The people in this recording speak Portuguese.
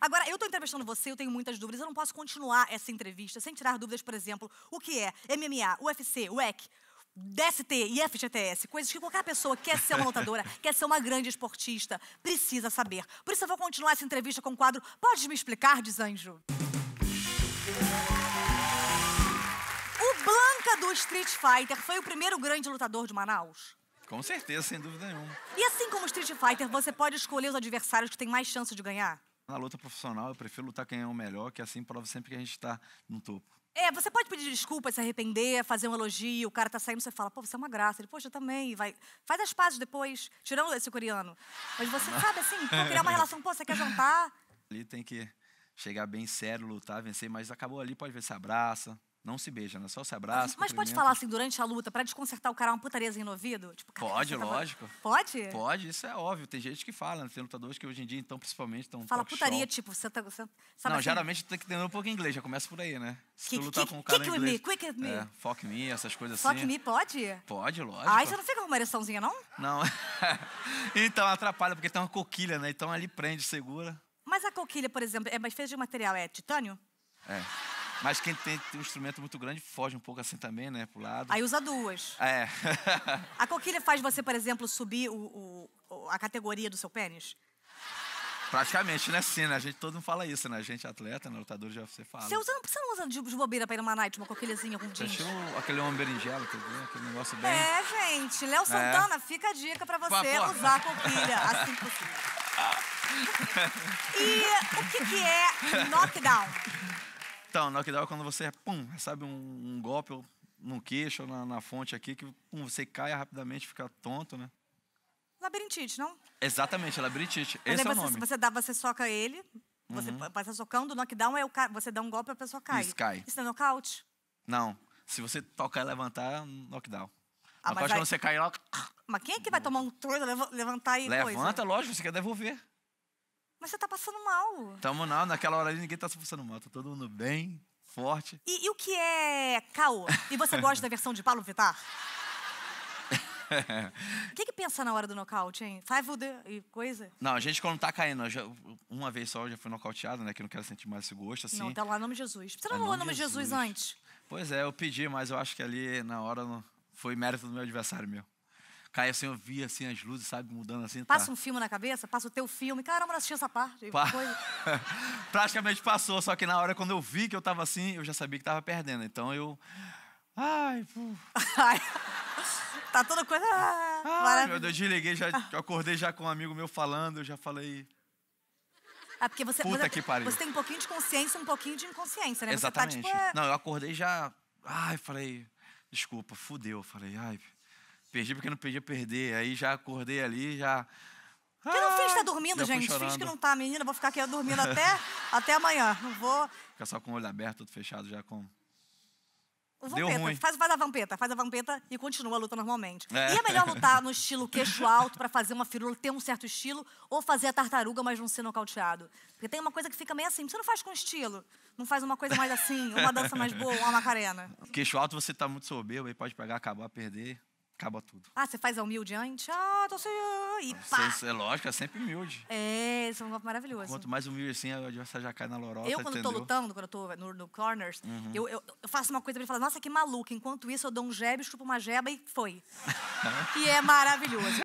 Agora, eu estou entrevistando você, eu tenho muitas dúvidas, eu não posso continuar essa entrevista sem tirar dúvidas, por exemplo, o que é MMA, UFC, WEC, DST e FGTS, coisas que qualquer pessoa quer ser uma lutadora, quer ser uma grande esportista, precisa saber. Por isso eu vou continuar essa entrevista com o quadro Pode Me Explicar, Desanjo? O Blanca do Street Fighter foi o primeiro grande lutador de Manaus? Com certeza, sem dúvida nenhuma. E assim como Street Fighter, você pode escolher os adversários que têm mais chance de ganhar? Na luta profissional, eu prefiro lutar quem é o melhor, que é assim prova sempre que a gente está no topo. É, você pode pedir desculpa, se arrepender, fazer um elogio, o cara tá saindo, você fala, pô, você é uma graça. Ele, poxa, eu também, vai. Faz as pazes depois, tirando esse coreano. Mas você sabe assim, pô, criar uma relação, pô, você quer jantar? Ali tem que chegar bem sério, lutar, vencer, mas acabou ali, pode ver se abraça, não se beija, né? Só se abraça. Mas pode falar assim durante a luta, para desconcertar o cara, uma putaria no ouvido? Tipo, cara, pode, tá lógico. Pode? Pode, isso é óbvio. Tem gente que fala, né? tem lutadores que hoje em dia, então, principalmente, estão. Fala putaria, show. tipo, você tá. Você, Não, assim? geralmente tem que entender um pouco inglês, já começa por aí, né? Se que, tu lutar que, com o cara. Kick me, quick me. É, fuck me, essas coisas assim. Fuck me, pode? Pode, lógico. Ai, você não fica com uma ereçãozinha, não? Não. então, atrapalha, porque tem uma coquilha, né? Então ali prende, segura. Mas a coquilha, por exemplo, é mais feita de material, é titânio? É. Mas quem tem um instrumento muito grande foge um pouco assim também, né? Pro lado. Aí usa duas. É. a coquilha faz você, por exemplo, subir o, o, a categoria do seu pênis? Praticamente, né? Sim, né? A gente todo mundo fala isso, né? A gente atleta, né? Lutador já você fala. Você, usa, você não usa de, bobeira pra ir numa night, uma coquilhazinha com jeans? Você tinha aquele homem berinjela, entendeu? Aquele negócio bem... É, gente. Léo é. Santana, é. fica a dica pra você Pô, usar a coquilha assim que possível. e o que, que é knockdown? Então, knockdown é quando você pum, recebe um, um golpe no queixo ou na, na, fonte aqui, que pum, você cai rapidamente, fica tonto, né? Labirintite, não? Exatamente, é labirintite. Esse é o você, nome. Você, dá, você soca ele, você uhum. passa socando, o knockdown é o você dá um golpe e a pessoa cai. Isso, cai. Isso é nocaute? Não. Se você tocar e levantar, knockdown. Ah, knockdown mas aí... quando você cai lá... Mas quem é que vai tomar um torno, levantar e Levanta, coisa? Levanta, lógico, você quer devolver. Mas você está passando mal. Estamos não, naquela hora ali ninguém está passando mal, está todo mundo bem, forte. E, e o que é caô? E você gosta da versão de Paulo Vittar? O que, que pensa na hora do nocaute, hein? Five the... e coisa? Não, a gente quando tá caindo, já, uma vez só eu já fui nocauteado, né? Que não quero sentir mais esse gosto, assim. Não, tá lá no nome de Jesus. Você não é falou é o nome de Jesus. Jesus antes? Pois é, eu pedi, mas eu acho que ali na hora não... foi mérito do meu adversário meu cai assim, eu vi assim as luzes, sabe, mudando assim. Tá. Passa tá. um filme na cabeça, passa o teu filme. Caramba, assisti essa parte. Pa... Praticamente passou, só que na hora quando eu vi que eu tava assim, eu já sabia que tava perdendo. Então eu. Ai, pô. tá toda coisa. Ah, ai, meu Deus, desliguei, já acordei já com um amigo meu falando, eu já falei. Ah, porque você, Puta você, que pariu. você tem um pouquinho de consciência um pouquinho de inconsciência, né? Exatamente. Tá, tipo, é... Não, eu acordei já. Ai, falei. Desculpa, fudeu. Falei, ai. Perdi porque não podia perder. Aí já acordei ali, já. Tá ah, que não finge que tá dormindo, gente. Finge que não tá, menina. Vou ficar aqui dormindo até, até amanhã. Não vou. Fica só com o olho aberto, tudo fechado já com. Vampeta, Deu ruim. Faz, faz, a vampeta, faz a vampeta e continua a luta normalmente. É. E é melhor lutar no estilo queixo alto para fazer uma firula ter um certo estilo ou fazer a tartaruga, mas não ser nocauteado? Porque tem uma coisa que fica meio assim, você não faz com estilo, não faz uma coisa mais assim, uma dança mais boa, uma macarena. Queixo alto você tá muito soberbo, aí pode pegar, acabar, perder acaba tudo. Ah, você faz a humilde antes? Ah, tô sem... Ah, e pá. É, é lógico, é sempre humilde. É, isso é um golpe maravilhoso. Quanto mais humilde assim, a adversária já cai na lorota, Eu, quando entendeu? tô lutando, quando eu tô no, no corners, uhum. eu, eu, eu, faço uma coisa pra ele falar, nossa, que maluca. Enquanto isso, eu dou um jebe, chupo uma jeba e foi. e é maravilhoso.